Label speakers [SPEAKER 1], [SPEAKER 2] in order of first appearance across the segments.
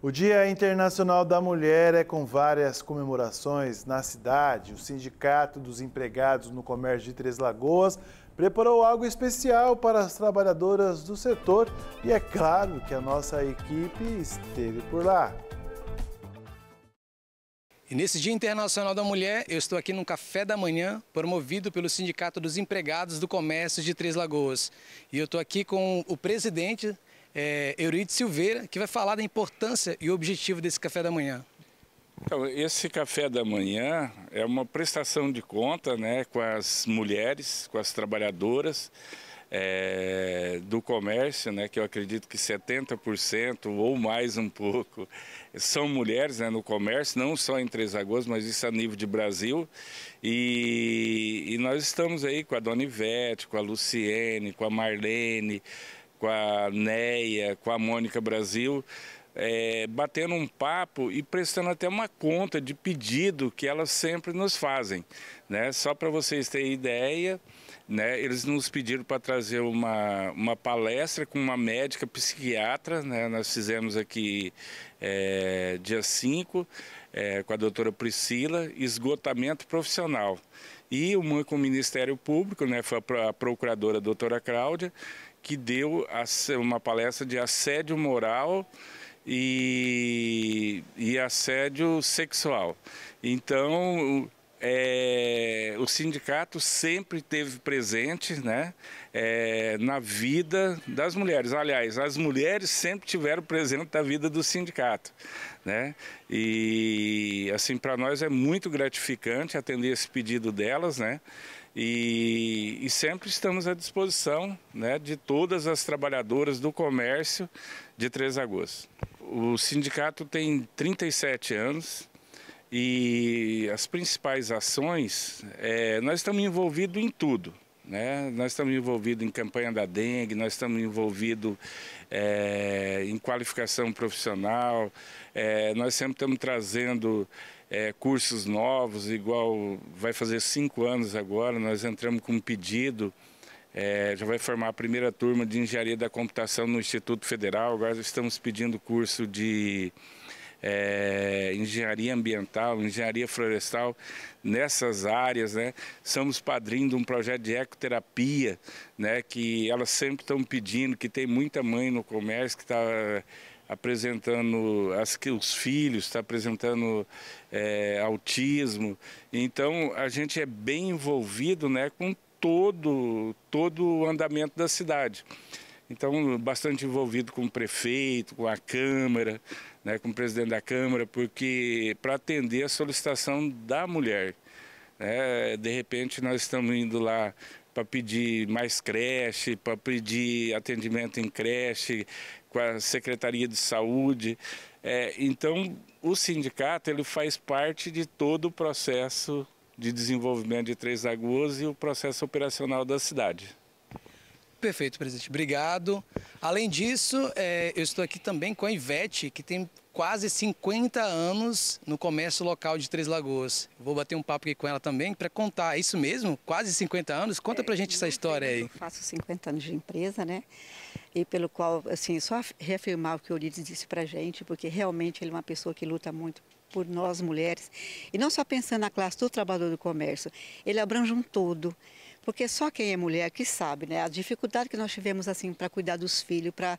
[SPEAKER 1] O Dia Internacional da Mulher é com várias comemorações na cidade. O Sindicato dos Empregados no Comércio de Três Lagoas preparou algo especial para as trabalhadoras do setor e é claro que a nossa equipe esteve por lá. E nesse Dia Internacional da Mulher, eu estou aqui num café da manhã, promovido pelo Sindicato dos Empregados do Comércio de Três Lagoas. E eu estou aqui com o presidente é, Silveira, que vai falar da importância e o objetivo desse café da manhã.
[SPEAKER 2] Então, esse café da manhã é uma prestação de conta né, com as mulheres, com as trabalhadoras é, do comércio, né, que eu acredito que 70% ou mais um pouco são mulheres né, no comércio, não só em Três Lagoas, mas isso a nível de Brasil. E, e nós estamos aí com a Dona Ivete, com a Luciene, com a Marlene, com a Néia, com a Mônica Brasil, é, batendo um papo e prestando até uma conta de pedido que elas sempre nos fazem. Né? Só para vocês terem ideia, né, eles nos pediram para trazer uma, uma palestra com uma médica psiquiatra, né? nós fizemos aqui é, dia 5, é, com a doutora Priscila, esgotamento profissional. E uma com o Ministério Público, né, foi a procuradora a doutora Cláudia, que deu uma palestra de assédio moral e, e assédio sexual. Então, é, o sindicato sempre teve presente né, é, na vida das mulheres. Aliás, as mulheres sempre tiveram presente na vida do sindicato. Né? E assim, para nós é muito gratificante atender esse pedido delas. Né? E e, sempre estamos à disposição né, de todas as trabalhadoras do comércio de Três Lagoas. O sindicato tem 37 anos e as principais ações, é, nós estamos envolvidos em tudo. Né? Nós estamos envolvidos em campanha da dengue, nós estamos envolvidos é, em qualificação profissional, é, nós sempre estamos trazendo é, cursos novos, igual vai fazer cinco anos agora, nós entramos com um pedido, já vai formar a primeira turma de Engenharia da Computação no Instituto Federal, agora estamos pedindo curso de é, engenharia ambiental, engenharia florestal, nessas áreas. Né? Somos padrinho de um projeto de ecoterapia, né? que elas sempre estão pedindo, que tem muita mãe no comércio que está eh, apresentando as, os filhos, está apresentando é, autismo. Então, a gente é bem envolvido né, com todo, todo o andamento da cidade. Então, bastante envolvido com o prefeito, com a Câmara, né, com o presidente da Câmara, porque para atender a solicitação da mulher. Né, de repente nós estamos indo lá para pedir mais creche, para pedir atendimento em creche, com a Secretaria de Saúde. É, então, o sindicato ele faz parte de todo o processo de desenvolvimento de Três Lagoas e o processo operacional da cidade.
[SPEAKER 1] Perfeito, presidente. Obrigado. Além disso, é, eu estou aqui também com a Ivete, que tem quase 50 anos no comércio local de Três Lagoas. Vou bater um papo aqui com ela também para contar. É isso mesmo? Quase 50 anos? Conta para a é, gente é, essa história aí. Eu
[SPEAKER 3] faço 50 anos de empresa, né? E pelo qual, assim, só reafirmar o que o Ulisses disse para a gente, porque realmente ele é uma pessoa que luta muito por nós mulheres. E não só pensando na classe do trabalhador do comércio, ele abrange um todo. Porque só quem é mulher que sabe, né? A dificuldade que nós tivemos, assim, para cuidar dos filhos, para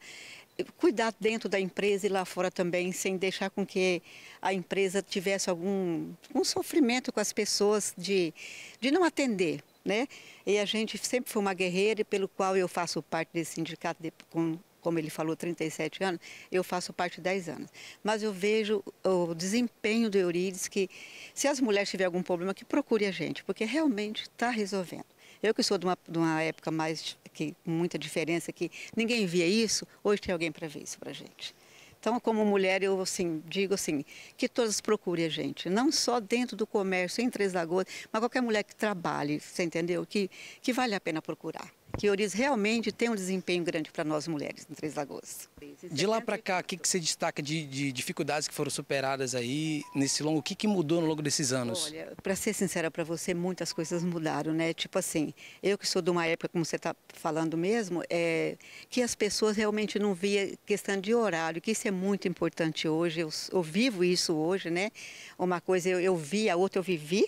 [SPEAKER 3] cuidar dentro da empresa e lá fora também, sem deixar com que a empresa tivesse algum um sofrimento com as pessoas de, de não atender. Né? E a gente sempre foi uma guerreira, pelo qual eu faço parte desse sindicato de, com, como ele falou, 37 anos, eu faço parte de 10 anos. Mas eu vejo o desempenho do Eurides que, se as mulheres tiverem algum problema, que procure a gente, porque realmente está resolvendo. Eu que sou de uma, de uma época mais que muita diferença, que ninguém via isso, hoje tem alguém para ver isso para a gente. Então, como mulher, eu assim, digo assim, que todas procurem a gente, não só dentro do comércio, em Três Lagoas, mas qualquer mulher que trabalhe, você entendeu? Que, que vale a pena procurar que Ouriz realmente tem um desempenho grande para nós mulheres em Três Lagoas.
[SPEAKER 1] De lá para cá, o que, que você destaca de, de, dificuldades que foram superadas aí nesse longo? O que, que mudou no longo desses anos? Olha,
[SPEAKER 3] para ser sincera para você, muitas coisas mudaram, né? Tipo assim, eu que sou de uma época, como você está falando mesmo, é, que as pessoas realmente não via questão de horário, que isso é muito importante hoje. Eu, eu vivo isso hoje, né? Uma coisa eu, eu vi, a outra eu vivi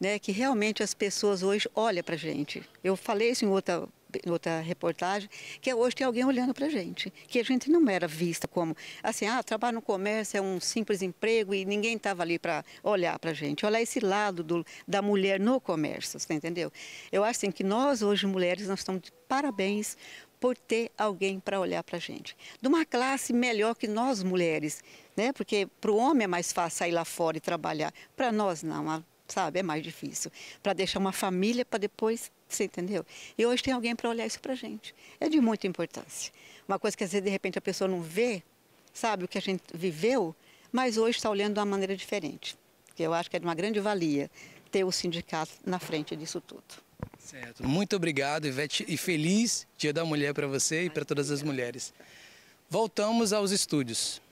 [SPEAKER 3] né, que realmente as pessoas hoje olham para a gente. Eu falei isso em outra em outra reportagem, que é hoje tem alguém olhando para a gente, que a gente não era vista como, assim, ah, trabalho no comércio é um simples emprego e ninguém estava ali para olhar para a gente, olhar esse lado do, da mulher no comércio, você entendeu? Eu acho assim, que nós hoje, mulheres, nós estamos de parabéns por ter alguém para olhar para a gente. De uma classe melhor que nós, mulheres, né? Porque para o homem é mais fácil sair lá fora e trabalhar, para nós não, sabe? É mais difícil. Para deixar uma família para depois, você entendeu? E hoje tem alguém para olhar isso para gente. É de muita importância. Uma coisa que às vezes de repente a pessoa não vê, sabe, o que a gente viveu, mas hoje está olhando de uma maneira diferente. Que eu acho que é de uma grande valia ter o sindicato na frente disso tudo.
[SPEAKER 1] Certo. Muito obrigado, Ivete, e feliz Dia da Mulher para você e para todas as mulheres. Voltamos aos estúdios.